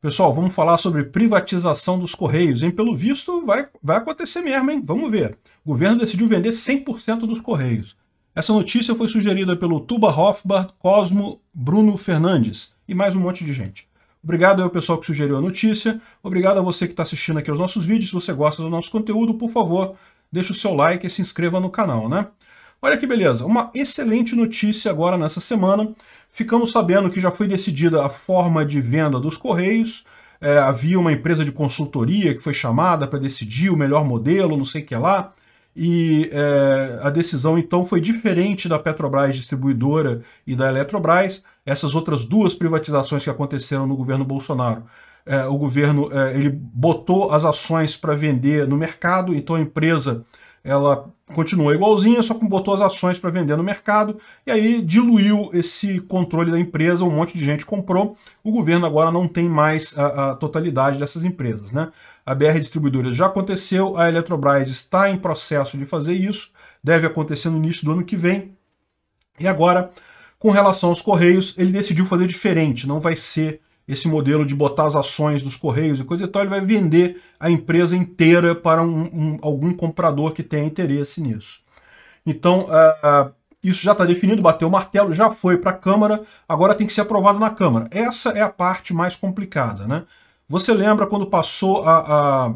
Pessoal, vamos falar sobre privatização dos Correios, hein? Pelo visto, vai, vai acontecer mesmo, hein? Vamos ver. O governo decidiu vender 100% dos Correios. Essa notícia foi sugerida pelo Tuba Hofbart, Cosmo, Bruno Fernandes e mais um monte de gente. Obrigado ao pessoal que sugeriu a notícia, obrigado a você que está assistindo aqui aos nossos vídeos. Se você gosta do nosso conteúdo, por favor, deixe o seu like e se inscreva no canal, né? Olha que beleza, uma excelente notícia agora nessa semana ficamos sabendo que já foi decidida a forma de venda dos Correios, é, havia uma empresa de consultoria que foi chamada para decidir o melhor modelo, não sei o que lá, e é, a decisão então foi diferente da Petrobras distribuidora e da Eletrobras, essas outras duas privatizações que aconteceram no governo Bolsonaro. É, o governo é, ele botou as ações para vender no mercado, então a empresa ela continua igualzinha, só que botou as ações para vender no mercado e aí diluiu esse controle da empresa, um monte de gente comprou. O governo agora não tem mais a, a totalidade dessas empresas, né? A BR Distribuidoras já aconteceu, a Eletrobras está em processo de fazer isso, deve acontecer no início do ano que vem. E agora, com relação aos Correios, ele decidiu fazer diferente, não vai ser esse modelo de botar as ações dos correios e coisa e tal, ele vai vender a empresa inteira para um, um, algum comprador que tenha interesse nisso. Então, uh, uh, isso já está definido, bateu o martelo, já foi para a Câmara, agora tem que ser aprovado na Câmara. Essa é a parte mais complicada. Né? Você lembra quando passou a, a,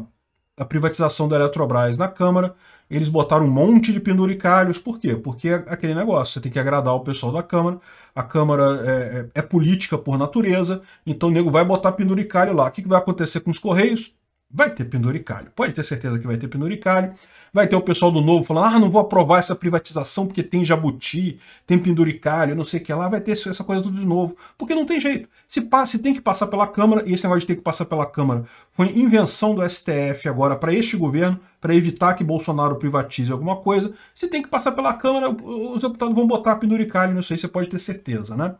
a privatização da Eletrobras na Câmara, eles botaram um monte de penduricalhos, por quê? Porque é aquele negócio, você tem que agradar o pessoal da Câmara, a Câmara é, é, é, política por natureza, então o nego vai botar penduricalho lá. O que, que vai acontecer com os Correios? Vai ter penduricalho. Pode ter certeza que vai ter penduricalho. Vai ter o pessoal do Novo falando, ah, não vou aprovar essa privatização porque tem jabuti, tem penduricalho, não sei o que lá, vai ter essa coisa tudo de novo. Porque não tem jeito. Se, passa, se tem que passar pela Câmara, e esse negócio de ter que passar pela Câmara foi invenção do STF agora para este governo, para evitar que Bolsonaro privatize alguma coisa, se tem que passar pela Câmara, os deputados vão botar penduricalho, não sei, você pode ter certeza, né?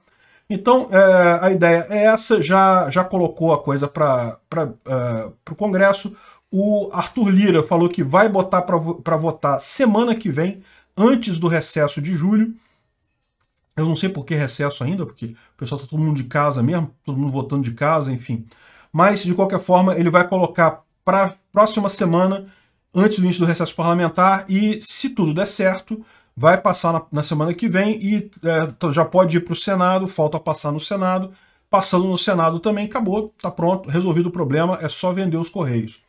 Então, é, a ideia é essa, já, já colocou a coisa para uh, é, o Congresso. O Arthur Lira falou que vai botar para votar semana que vem, antes do recesso de julho. Eu não sei por que recesso ainda, porque o pessoal está todo mundo de casa mesmo, todo mundo votando de casa, enfim. Mas, de qualquer forma, ele vai colocar para próxima semana, antes do início do recesso parlamentar, e se tudo der certo, vai passar na, na semana que vem e é, já pode ir para o Senado, falta passar no Senado. Passando no Senado também, acabou, está pronto, resolvido o problema, é só vender os Correios.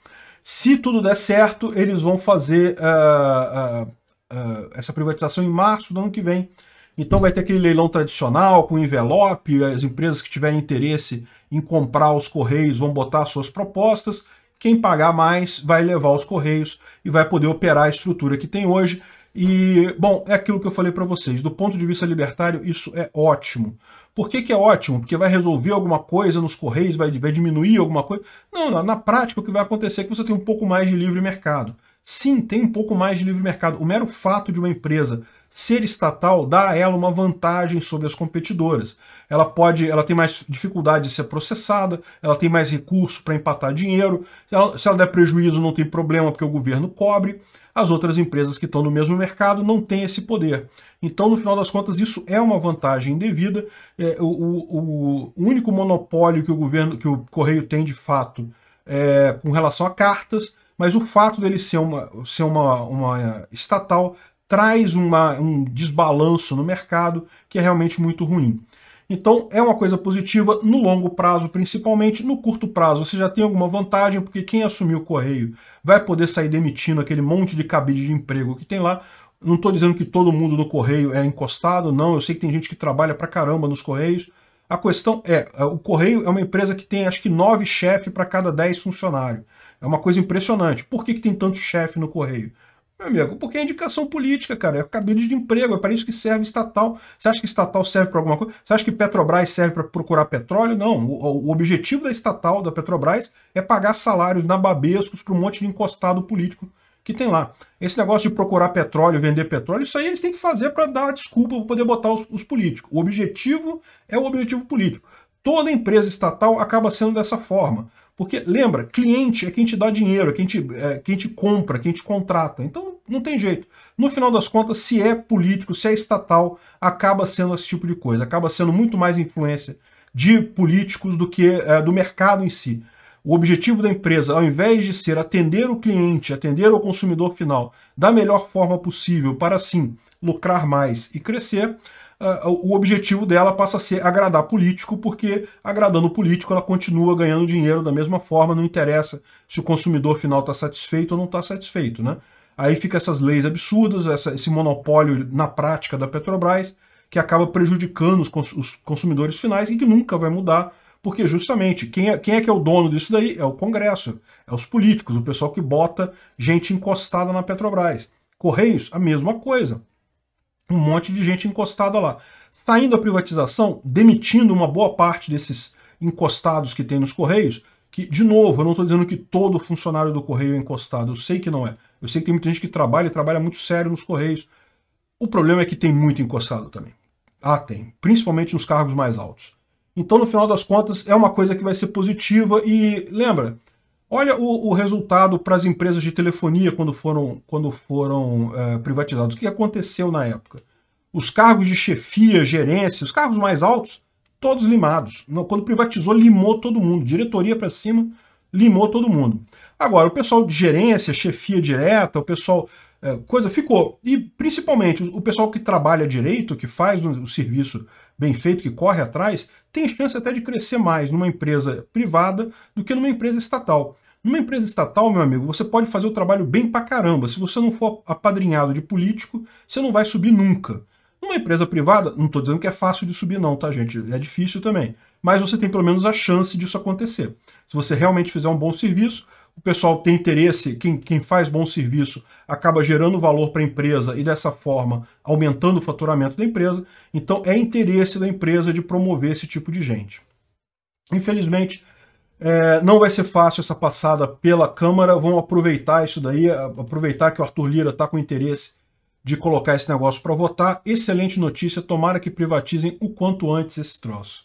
Se tudo der certo, eles vão fazer uh, uh, uh, essa privatização em março do ano que vem. Então vai ter aquele leilão tradicional com envelope, as empresas que tiverem interesse em comprar os correios vão botar suas propostas. Quem pagar mais vai levar os correios e vai poder operar a estrutura que tem hoje. E, bom, é aquilo que eu falei para vocês. Do ponto de vista libertário, isso é ótimo. Por que, que é ótimo? Porque vai resolver alguma coisa nos Correios, vai, vai diminuir alguma coisa? Não, na, é na prática o que vai acontecer é que você tem um pouco mais de livre mercado. Sim, tem um pouco mais de livre mercado. O mero fato de uma empresa ser estatal dá a ela uma vantagem sobre as competidoras. Ela pode, ela tem mais dificuldade de ser processada, ela tem mais recurso para empatar dinheiro. Se ela, se ela der prejuízo, não tem problema porque o governo cobre. As outras empresas que estão no mesmo mercado não têm esse poder. Então, no final das contas, isso é uma vantagem indevida. É, o, o, o, único monopólio que o governo, que o correio tem de fato, é, com relação a cartas, mas o fato dele ser uma, ser uma, uma estatal traz uma, um desbalanço no mercado que é realmente muito ruim. Então é uma coisa positiva no longo prazo, principalmente no curto prazo. Você já tem alguma vantagem, porque quem assumiu o correio vai poder sair demitindo aquele monte de cabide de emprego que tem lá. Não estou dizendo que todo mundo do correio é encostado, não. Eu sei que tem gente que trabalha pra caramba nos correios, a questão é, é, o Correio é uma empresa que tem acho que nove chefes para cada dez funcionários. É uma coisa impressionante. Por que, que tem tanto chefe no Correio? Meu amigo, porque é indicação política, cara. É cabide de emprego, é para isso que serve estatal. Você acha que estatal serve para alguma coisa? Você acha que Petrobras serve para procurar petróleo? Não. O, o, objetivo da estatal, da Petrobras, é pagar salários nababescos para um monte de encostado político que tem lá. Esse negócio de procurar petróleo, vender petróleo, isso aí eles têm que fazer para dar desculpa para poder botar os, os políticos. O objetivo é o objetivo político. Toda empresa estatal acaba sendo dessa forma. Porque, lembra, cliente é quem te dá dinheiro, é quem te, é, quem te compra, quem te contrata. Então, não tem jeito. No final das contas, se é político, se é estatal, acaba sendo esse tipo de coisa. Acaba sendo muito mais influência de políticos do que é, do mercado em si. O objetivo da empresa, ao invés de ser atender o cliente, atender o consumidor final da melhor forma possível para sim lucrar mais e crescer, ah, o objetivo dela passa a ser agradar político, porque agradando o político ela continua ganhando dinheiro da mesma forma, não interessa se o consumidor final está satisfeito ou não está satisfeito. Né? Aí fica essas leis absurdas, essa, esse monopólio na prática da Petrobras, que acaba prejudicando os, consumidores finais e que nunca vai mudar, porque justamente quem é, quem é que é o dono disso daí? É o Congresso, é os políticos, o pessoal que bota gente encostada na Petrobras. Correios, a mesma coisa. Um monte de gente encostada lá. Saindo a privatização, demitindo uma boa parte desses encostados que tem nos Correios, que, de novo, eu não estou dizendo que todo funcionário do Correio é encostado, eu sei que não é. Eu sei que tem muita gente que trabalha e trabalha muito sério nos Correios. O problema é que tem muito encostado também. Ah, tem. Principalmente nos cargos mais altos. Então, no final das contas, é uma coisa que vai ser positiva e lembra, olha o, o resultado para as empresas de telefonia quando foram, quando foram é, privatizados. O que aconteceu na época? Os cargos de chefia, gerência, os cargos mais altos, todos limados. Quando privatizou, limou todo mundo. Diretoria para cima, limou todo mundo. Agora, o pessoal de gerência, chefia direta, o pessoal é, coisa ficou. E principalmente o pessoal que trabalha direito, que faz o serviço bem feito, que corre atrás, tem chance até de crescer mais numa empresa privada do que numa empresa estatal. Numa empresa estatal, meu amigo, você pode fazer o trabalho bem pra caramba. Se você não for apadrinhado de político, você não vai subir nunca. Numa empresa privada, não estou dizendo que é fácil de subir, não, tá, gente? É difícil também. Mas você tem pelo menos a chance disso acontecer. Se você realmente fizer um bom serviço, o pessoal tem interesse, quem, quem faz bom serviço acaba gerando valor para a empresa e dessa forma aumentando o faturamento da empresa. Então é interesse da empresa de promover esse tipo de gente. Infelizmente, é, não vai ser fácil essa passada pela Câmara. Vão aproveitar isso daí, aproveitar que o Arthur Lira está com interesse de colocar esse negócio para votar. Excelente notícia, tomara que privatizem o quanto antes esse troço.